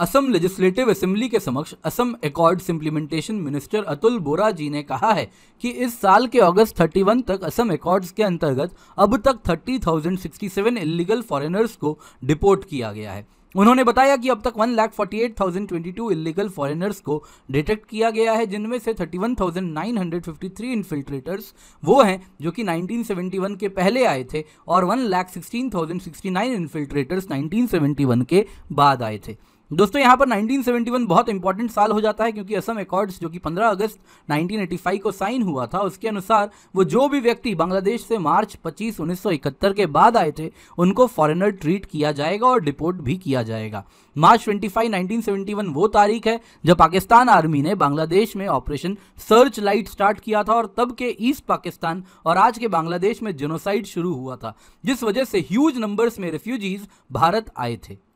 Assam legislative assembly के समक्ष Assam accords implementation minister Atul Bora ji ने कहा है कि इस साल के अगस्त 31 तक असम एकॉर्ड्स के अंतर्गत अब तक 30,067 इलीगल फॉरेनर्स को डिपोर्ट किया गया है उन्होंने बताया कि अब तक one lakh forty eight thousand twenty two illegal foreigners को डिटेक्ट किया गया है जिनमें से thirty one thousand nine hundred fifty three infiltrators वो हैं जो कि नाइनटीन सेवेंटी वन के पहले आए थे और one lakh sixteen thousand sixty nine infiltrators nineteen seventy one के बाद आए थे दोस्तों यहाँ पर 1971 बहुत इंपॉर्टेंट साल हो जाता है क्योंकि असम अकॉर्ड्स जो कि 15 अगस्त 1985 को साइन हुआ था उसके अनुसार वो जो भी व्यक्ति बांग्लादेश से मार्च 25 1971 के बाद आए थे उनको फॉरेनर ट्रीट किया जाएगा और डिपोर्ट भी किया जाएगा मार्च 25 1971 वो तारीख है जब पाकिस्तान आर्मी ने बांग्लादेश में ऑपरेशन सर्च लाइट स्टार्ट किया था और तब के ईस्ट पाकिस्तान और आज के बांग्लादेश में जेनोसाइड शुरू हुआ था जिस वजह से ह्यूज नंबर्स में रेफ्यूजीज भारत आए थे